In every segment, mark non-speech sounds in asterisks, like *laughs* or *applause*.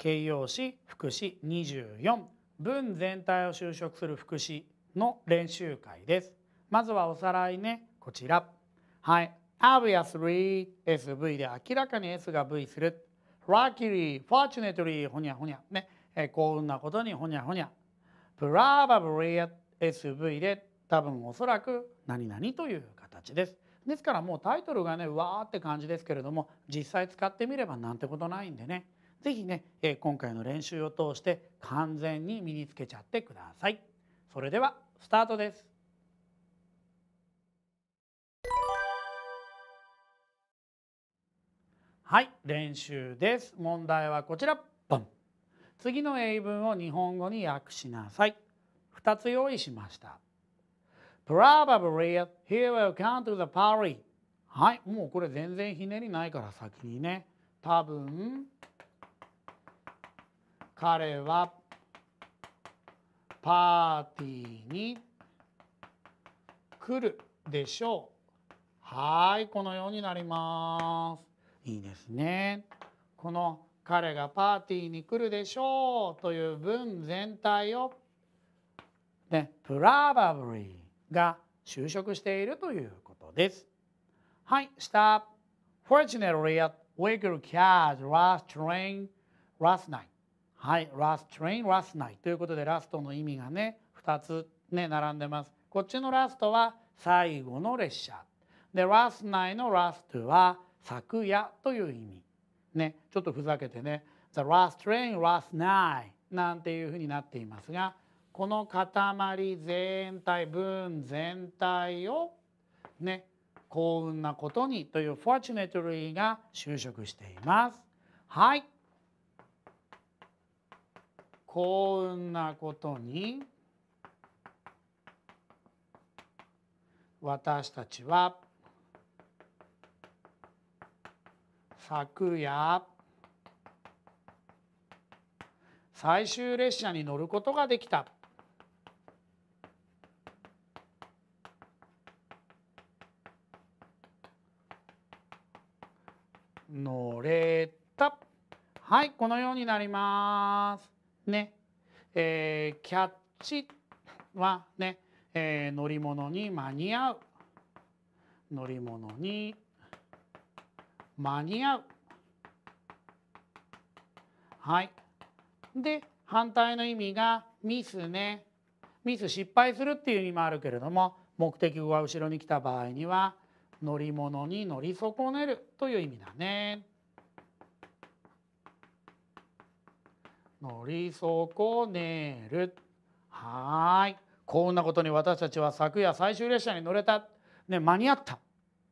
形容詞副詞24文全体を修飾する副詞の練習会ですまずはおさらいねこちらはい obviously SV で明らかに S が V する luckily fortunately ほにゃほにゃねえ幸運なことにほにゃほにゃ probably SV で多分おそらく何々という形ですですからもうタイトルがねわーって感じですけれども実際使ってみればなんてことないんでねぜひね、え今回の練習を通して完全に身につけちゃってください。それではスタートです。はい、練習です。問題はこちら。ン次の英文を日本語に訳しなさい。2つ用意しました。Probably he will come to the party. はい、もうこれ全然ひねりないから先にね。多分彼はパーティーに来るでしょう。はい、このようになります。いいですね。この彼がパーティーに来るでしょうという文全体をね、probably が就職しているということです。はい、下。Fortunately, at w g k e r Cat last train last night. はい last train last night ということでラストの意味がね2つね並んでますこっちのラストは最後の列車で last night のラストは昨夜という意味ねちょっとふざけてね the last train last night なんていうふうになっていますがこの塊全体分全体をね幸運なことにという fortunately が就職しています。はい幸運なことに私たちは昨夜最終列車に乗ることができた。乗れたはいこのようになります。ね、えー、キャッチはね、えー、乗り物に間に合う乗り物に間に合うはいで反対の意味がミスねミス失敗するっていう意味もあるけれども目的が後ろに来た場合には乗り物に乗り損ねるという意味だね。乗り損ねるはい幸運なことに私たちは昨夜最終列車に乗れた、ね、間に合った、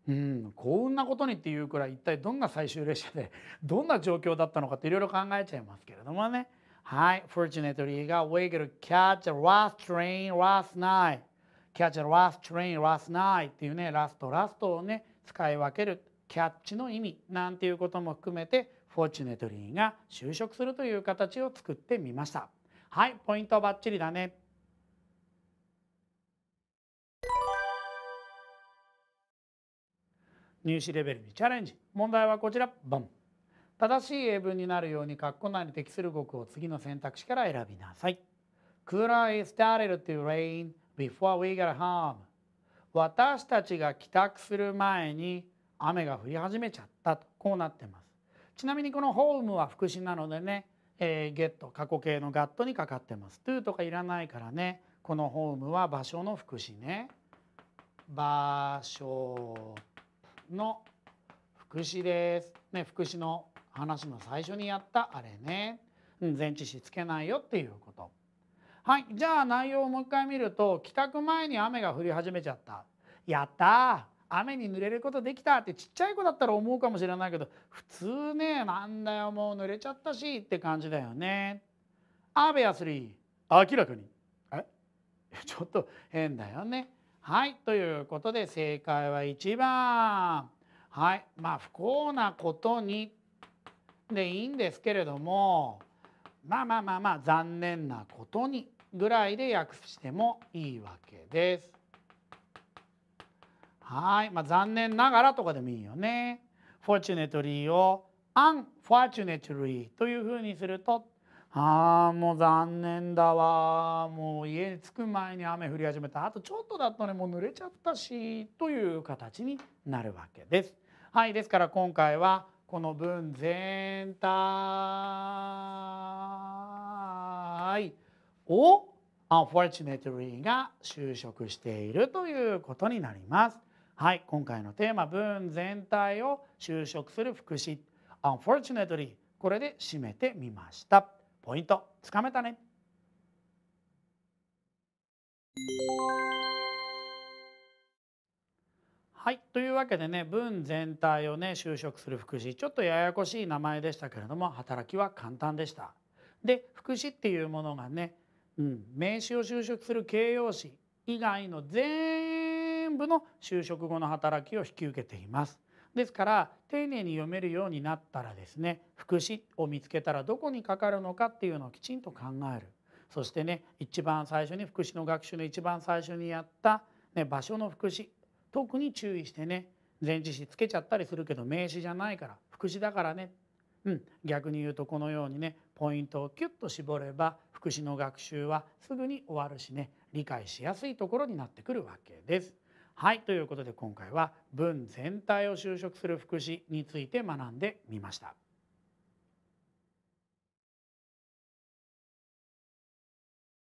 うん、幸運なことにっていうくらい一体どんな最終列車で *laughs* どんな状況だったのかっていろいろ考えちゃいますけれどもねはい Fortunately が We could catch the last train last night catch the last train last night っていうねラストラストをね使い分けるキャッチの意味なんていうことも含めてフォーチュネトリーが就職するという形を作ってみましたはいポイントばっちりだね入試レベルにチャレンジ問題はこちらバン正しい英文になるように括弧内に適する語句を次の選択肢から選びなさい Cooler is started to rain before we get home 私たちが帰宅する前に雨が降り始めちゃったとこうなってますちなみにこのホームは副詞なのでね、えー、ゲット過去形のガットにかかってます。to とかいらないからねこのホームは場所の副詞ね。場所の副詞です。ね副詞の話の最初にやったあれね。うん、前置詞つけないよっていうこと。はいじゃあ内容をもう一回見ると帰宅前に雨が降り始めちゃった。やった雨に濡れることできたってちっちゃい子だったら思うかもしれないけど普通ねなんだよもう濡れちゃったしって感じだよね。アベアスリー明らかにえちょっと変だよね。はいということで正解は1番。はいまあ不幸なことにでいいんですけれどもまあまあまあまあ残念なことにぐらいで訳してもいいわけです。はい、まあ、残念ながらとかでもいいよね。fortunately を unfortunately というふうにするとああもう残念だわもう家に着く前に雨降り始めたあとちょっとだったねもう濡れちゃったしという形になるわけです。はいですから今回はこの文全体を unfortunately が就職しているということになります。はい今回のテーマ文全体を就職する副詞 Unfortunately これで締めてみましたポイントつかめたねはいというわけでね文全体をね就職する副詞ちょっとややこしい名前でしたけれども働きは簡単でした。で副詞っていうものがね、うん、名詞を就職する形容詞以外の全全部の就職後の働きを引き受けています。ですから丁寧に読めるようになったらですね副詞を見つけたらどこにかかるのかっていうのをきちんと考えるそしてね一番最初に福祉の学習の一番最初にやった、ね、場所の福祉特に注意してね前置詞つけちゃったりするけど名詞じゃないから副詞だからね、うん、逆に言うとこのようにねポイントをキュッと絞れば福祉の学習はすぐに終わるしね理解しやすいところになってくるわけです。はいということで今回は文全体を修飾する副詞について学んでみました。